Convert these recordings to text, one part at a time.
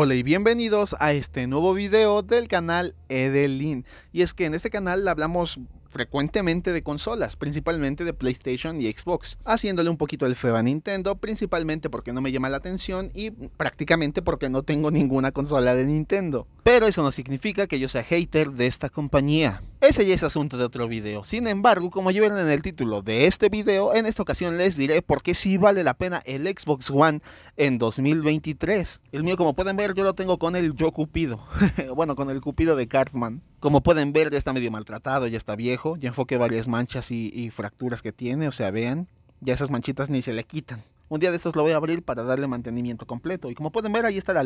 Hola y bienvenidos a este nuevo video del canal Edelin. Y es que en este canal hablamos frecuentemente de consolas, principalmente de PlayStation y Xbox, haciéndole un poquito el feo a Nintendo, principalmente porque no me llama la atención y prácticamente porque no tengo ninguna consola de Nintendo. Pero eso no significa que yo sea hater de esta compañía. Ese ya es asunto de otro video. Sin embargo, como llevan en el título de este video, en esta ocasión les diré por qué sí vale la pena el Xbox One en 2023. El mío, como pueden ver, yo lo tengo con el Yo Cupido. bueno, con el Cupido de Cartman. Como pueden ver, ya está medio maltratado, ya está viejo, ya enfoque varias manchas y fracturas que tiene, o sea, vean, ya esas manchitas ni se le quitan. Un día de estos lo voy a abrir para darle mantenimiento completo. Y como pueden ver, ahí está la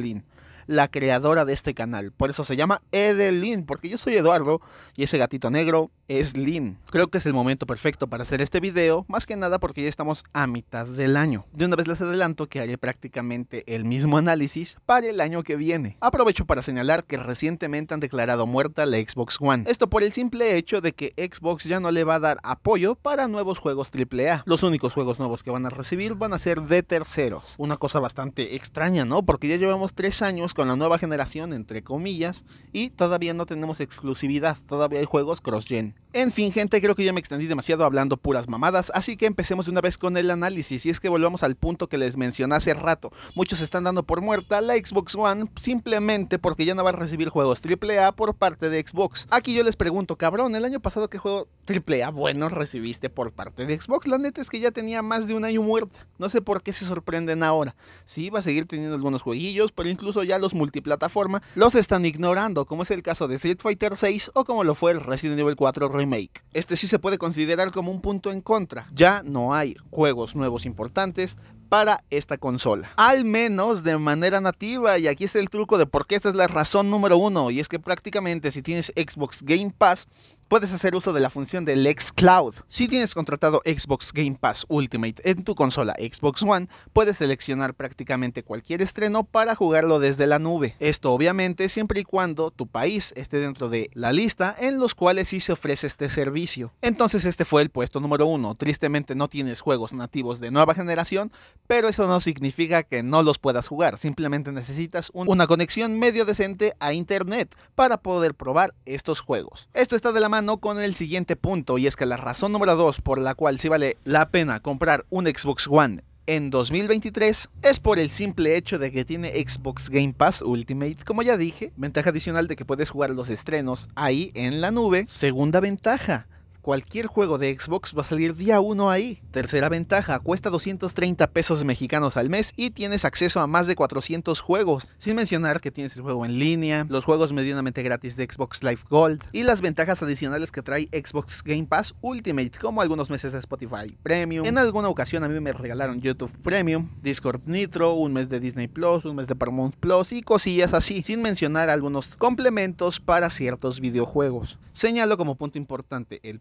la creadora de este canal. Por eso se llama Edelin, porque yo soy Eduardo y ese gatito negro es Lynn Creo que es el momento perfecto para hacer este video, más que nada porque ya estamos a mitad del año. De una vez les adelanto que haré prácticamente el mismo análisis para el año que viene. Aprovecho para señalar que recientemente han declarado muerta la Xbox One. Esto por el simple hecho de que Xbox ya no le va a dar apoyo para nuevos juegos AAA. Los únicos juegos nuevos que van a recibir van a ser de terceros. Una cosa bastante extraña, ¿no? Porque ya llevamos tres años con la nueva generación, entre comillas, y todavía no tenemos exclusividad, todavía hay juegos cross-gen. En fin, gente, creo que ya me extendí demasiado hablando puras mamadas, así que empecemos de una vez con el análisis, y es que volvamos al punto que les mencioné hace rato. Muchos están dando por muerta la Xbox One simplemente porque ya no va a recibir juegos AAA por parte de Xbox. Aquí yo les pregunto, cabrón, el año pasado qué juego triple A buenos recibiste por parte de Xbox. La neta es que ya tenía más de un año muerta. No sé por qué se sorprenden ahora. Sí, va a seguir teniendo algunos jueguillos, pero incluso ya los multiplataforma los están ignorando, como es el caso de Street Fighter 6 o como lo fue el Resident Evil 4 Remake. Este sí se puede considerar como un punto en contra. Ya no hay juegos nuevos importantes, para esta consola. Al menos de manera nativa. Y aquí está el truco de por qué esta es la razón número uno. Y es que prácticamente si tienes Xbox Game Pass, puedes hacer uso de la función del Cloud. Si tienes contratado Xbox Game Pass Ultimate en tu consola Xbox One, puedes seleccionar prácticamente cualquier estreno para jugarlo desde la nube. Esto obviamente siempre y cuando tu país esté dentro de la lista en los cuales sí se ofrece este servicio. Entonces este fue el puesto número uno. Tristemente no tienes juegos nativos de nueva generación, pero eso no significa que no los puedas jugar. Simplemente necesitas una conexión medio decente a internet para poder probar estos juegos. Esto está de la mano con el siguiente punto, y es que la razón número 2 por la cual sí vale la pena comprar un Xbox One en 2023 es por el simple hecho de que tiene Xbox Game Pass Ultimate, como ya dije, ventaja adicional de que puedes jugar los estrenos ahí en la nube. Segunda ventaja, cualquier juego de Xbox va a salir día 1 ahí. Tercera ventaja, cuesta 230 pesos mexicanos al mes y tienes acceso a más de 400 juegos, sin mencionar que tienes el juego en línea, los juegos medianamente gratis de Xbox Live Gold y las ventajas adicionales que trae Xbox Game Pass Ultimate, como algunos meses de Spotify Premium. En alguna ocasión a mí me regalaron YouTube Premium, Discord Nitro, un mes de Disney Plus, un mes de Paramount Plus y cosillas así, sin mencionar algunos complementos para ciertos videojuegos. Señalo como punto importante el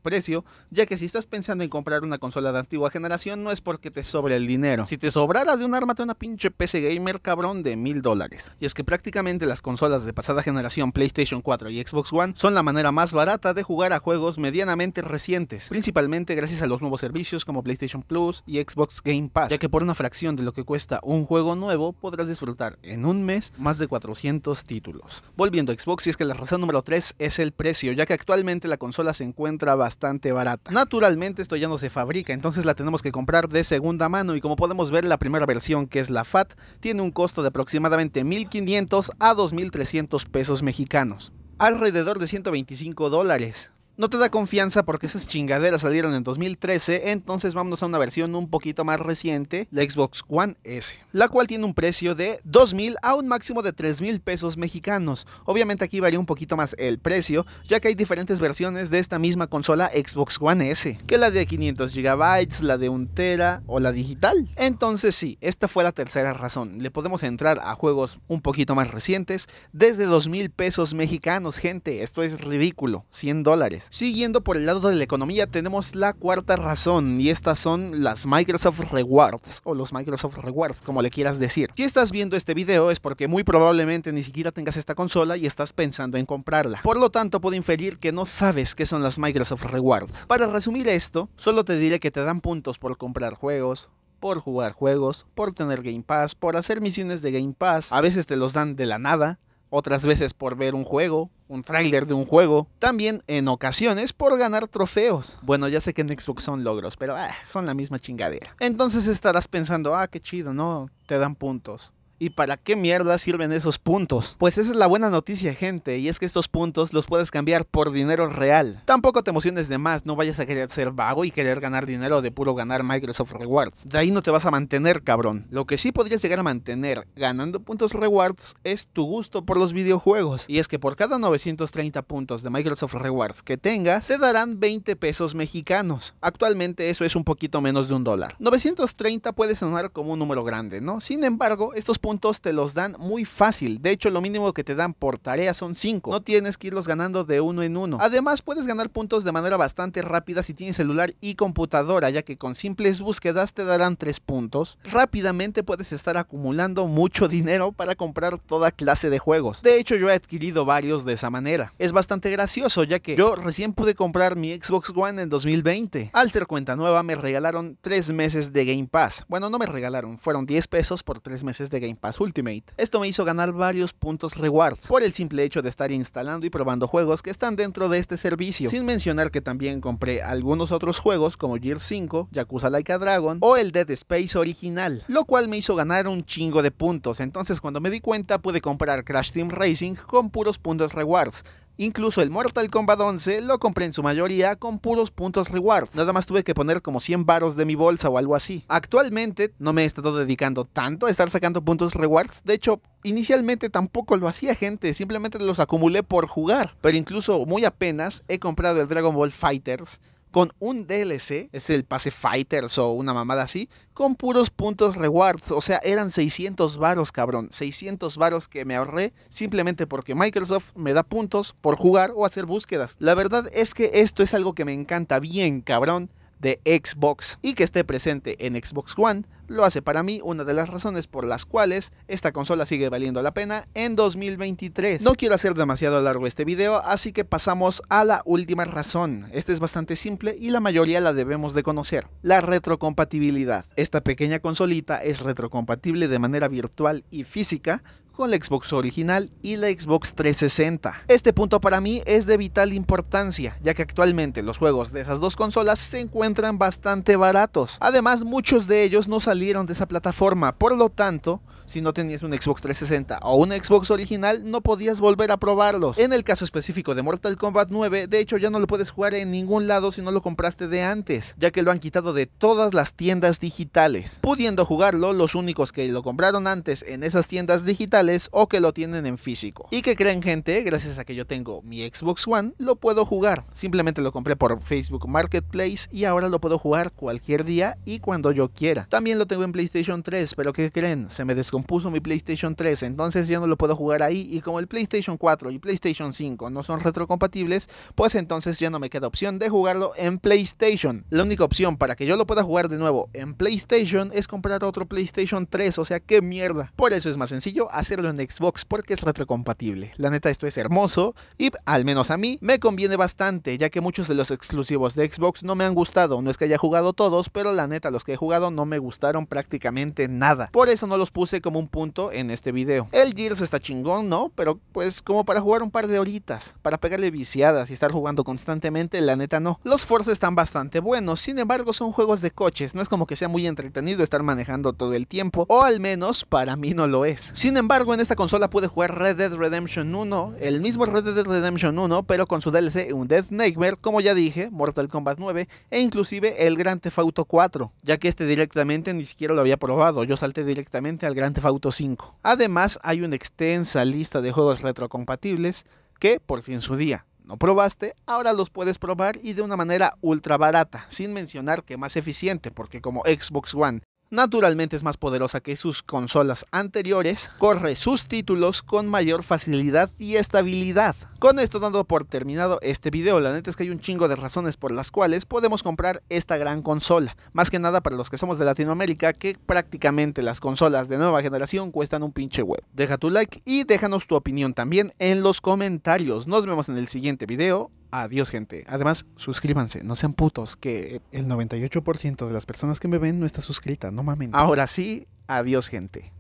ya que si estás pensando en comprar una consola de antigua generación no es porque te sobre el dinero. Si te sobrara de un arma ármate una pinche PC gamer cabrón de mil dólares. Y es que prácticamente las consolas de pasada generación PlayStation 4 y Xbox One son la manera más barata de jugar a juegos medianamente recientes, principalmente gracias a los nuevos servicios como PlayStation Plus y Xbox Game Pass, ya que por una fracción de lo que cuesta un juego nuevo podrás disfrutar en un mes más de 400 títulos. Volviendo a Xbox, y es que la razón número 3 es el precio, ya que actualmente la consola se encuentra bastante barata. Naturalmente esto ya no se fabrica, entonces la tenemos que comprar de segunda mano y como podemos ver la primera versión que es la FAT tiene un costo de aproximadamente 1.500 a 2.300 pesos mexicanos alrededor de 125 dólares no te da confianza porque esas chingaderas salieron en 2013, entonces vámonos a una versión un poquito más reciente, la Xbox One S, la cual tiene un precio de 2.000 a un máximo de 3.000 pesos mexicanos. Obviamente aquí varía un poquito más el precio, ya que hay diferentes versiones de esta misma consola Xbox One S, que la de 500 GB, la de 1 Tera o la digital. Entonces sí, esta fue la tercera razón, le podemos entrar a juegos un poquito más recientes desde 2.000 pesos mexicanos, gente, esto es ridículo, 100 dólares. Siguiendo por el lado de la economía tenemos la cuarta razón y estas son las Microsoft Rewards o los Microsoft Rewards como le quieras decir. Si estás viendo este video es porque muy probablemente ni siquiera tengas esta consola y estás pensando en comprarla. Por lo tanto puedo inferir que no sabes qué son las Microsoft Rewards. Para resumir esto, solo te diré que te dan puntos por comprar juegos, por jugar juegos, por tener Game Pass, por hacer misiones de Game Pass. A veces te los dan de la nada, otras veces por ver un juego, un tráiler de un juego, también en ocasiones por ganar trofeos. Bueno, ya sé que en Xbox son logros, pero ah, son la misma chingadera. Entonces estarás pensando, ah, qué chido, ¿no? Te dan puntos. ¿Y para qué mierda sirven esos puntos? Pues esa es la buena noticia, gente, y es que estos puntos los puedes cambiar por dinero real. Tampoco te emociones de más, no vayas a querer ser vago y querer ganar dinero de puro ganar Microsoft Rewards. De ahí no te vas a mantener, cabrón. Lo que sí podrías llegar a mantener ganando puntos rewards es tu gusto por los videojuegos. Y es que por cada 930 puntos de Microsoft Rewards que tengas, te darán 20 pesos mexicanos. Actualmente eso es un poquito menos de un dólar. 930 puede sonar como un número grande, ¿no? Sin embargo, estos puntos te los dan muy fácil. De hecho, lo mínimo que te dan por tarea son 5. No tienes que irlos ganando de uno en uno. Además, puedes ganar puntos de manera bastante rápida si tienes celular y computadora, ya que con simples búsquedas te darán 3 puntos. Rápidamente puedes estar acumulando mucho dinero para comprar toda clase de juegos. De hecho, yo he adquirido varios de esa manera. Es bastante gracioso, ya que yo recién pude comprar mi Xbox One en 2020. Al ser cuenta nueva, me regalaron 3 meses de Game Pass. Bueno, no me regalaron, fueron 10 pesos por 3 meses de Game Pass Pass Ultimate. Esto me hizo ganar varios puntos rewards por el simple hecho de estar instalando y probando juegos que están dentro de este servicio, sin mencionar que también compré algunos otros juegos como Gear 5, Yakuza Like a Dragon o el Dead Space original, lo cual me hizo ganar un chingo de puntos, entonces cuando me di cuenta pude comprar Crash Team Racing con puros puntos rewards, Incluso el Mortal Kombat 11 lo compré en su mayoría con puros puntos rewards. Nada más tuve que poner como 100 baros de mi bolsa o algo así. Actualmente no me he estado dedicando tanto a estar sacando puntos rewards. De hecho, inicialmente tampoco lo hacía gente, simplemente los acumulé por jugar. Pero incluso muy apenas he comprado el Dragon Ball Fighters con un DLC, es el Pase Fighters o una mamada así, con puros puntos rewards. O sea, eran 600 varos, cabrón. 600 varos que me ahorré simplemente porque Microsoft me da puntos por jugar o hacer búsquedas. La verdad es que esto es algo que me encanta bien, cabrón, de Xbox y que esté presente en Xbox One lo hace para mí una de las razones por las cuales esta consola sigue valiendo la pena en 2023. No quiero hacer demasiado largo este video, así que pasamos a la última razón. Esta es bastante simple y la mayoría la debemos de conocer. La retrocompatibilidad. Esta pequeña consolita es retrocompatible de manera virtual y física con la Xbox original y la Xbox 360. Este punto para mí es de vital importancia, ya que actualmente los juegos de esas dos consolas se encuentran bastante baratos. Además, muchos de ellos no salen de esa plataforma. Por lo tanto, si no tenías un Xbox 360 o un Xbox original, no podías volver a probarlos. En el caso específico de Mortal Kombat 9, de hecho ya no lo puedes jugar en ningún lado si no lo compraste de antes, ya que lo han quitado de todas las tiendas digitales. Pudiendo jugarlo, los únicos que lo compraron antes en esas tiendas digitales o que lo tienen en físico. Y que creen gente, gracias a que yo tengo mi Xbox One, lo puedo jugar. Simplemente lo compré por Facebook Marketplace y ahora lo puedo jugar cualquier día y cuando yo quiera. También lo tengo en PlayStation 3, pero que creen? Se me descompuso puso mi PlayStation 3, entonces ya no lo puedo jugar ahí. Y como el PlayStation 4 y PlayStation 5 no son retrocompatibles, pues entonces ya no me queda opción de jugarlo en PlayStation. La única opción para que yo lo pueda jugar de nuevo en PlayStation es comprar otro PlayStation 3, o sea, qué mierda. Por eso es más sencillo hacerlo en Xbox porque es retrocompatible. La neta, esto es hermoso y al menos a mí me conviene bastante, ya que muchos de los exclusivos de Xbox no me han gustado. No es que haya jugado todos, pero la neta, los que he jugado no me gustaron prácticamente nada. Por eso no los puse como un punto en este video. El Gears está chingón, ¿no? Pero pues como para jugar un par de horitas, para pegarle viciadas y estar jugando constantemente, la neta no. Los Forces están bastante buenos, sin embargo son juegos de coches, no es como que sea muy entretenido estar manejando todo el tiempo, o al menos para mí no lo es. Sin embargo, en esta consola pude jugar Red Dead Redemption 1, el mismo Red Dead Redemption 1, pero con su DLC un Death Nightmare, como ya dije, Mortal Kombat 9 e inclusive el Grand Theft Auto 4, ya que este directamente ni siquiera lo había probado, yo salté directamente al Grand Theft Auto 5. Además, hay una extensa lista de juegos retrocompatibles que, por si en su día no probaste, ahora los puedes probar y de una manera ultra barata, sin mencionar que más eficiente, porque como Xbox One naturalmente es más poderosa que sus consolas anteriores, corre sus títulos con mayor facilidad y estabilidad. Con esto dando por terminado este video, la neta es que hay un chingo de razones por las cuales podemos comprar esta gran consola. Más que nada para los que somos de Latinoamérica, que prácticamente las consolas de nueva generación cuestan un pinche web. Deja tu like y déjanos tu opinión también en los comentarios. Nos vemos en el siguiente video. Adiós, gente. Además, suscríbanse, no sean putos, que el 98% de las personas que me ven no está suscrita, no mamen. Ahora sí, adiós, gente.